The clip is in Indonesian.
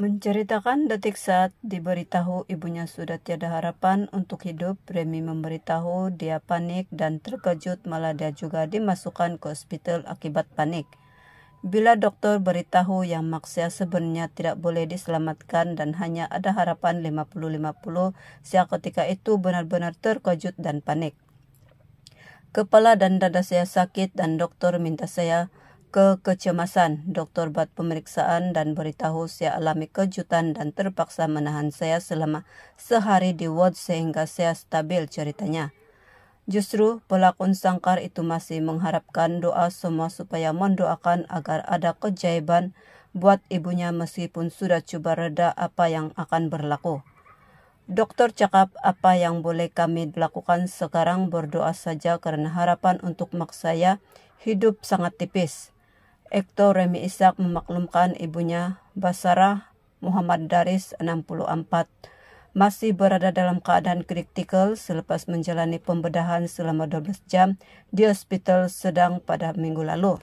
Menceritakan detik saat diberitahu ibunya sudah tiada harapan untuk hidup, Remy memberitahu dia panik dan terkejut malah dia juga dimasukkan ke hospital akibat panik. Bila dokter beritahu yang maksia sebenarnya tidak boleh diselamatkan dan hanya ada harapan 50-50, saya ketika itu benar-benar terkejut dan panik. Kepala dan dada saya sakit dan dokter minta saya Kekecemasan, doktor buat pemeriksaan dan beritahu saya alami kejutan dan terpaksa menahan saya selama sehari di ward sehingga saya stabil ceritanya. Justru pelakon sangkar itu masih mengharapkan doa semua supaya mendoakan agar ada kejaiban buat ibunya meskipun sudah coba reda apa yang akan berlaku. Dokter cakap apa yang boleh kami lakukan sekarang berdoa saja karena harapan untuk mak saya hidup sangat tipis. Hector Remi Isak memaklumkan ibunya Basara Muhammad Daris 64 masih berada dalam keadaan kritikal selepas menjalani pembedahan selama 12 jam di hospital sedang pada minggu lalu.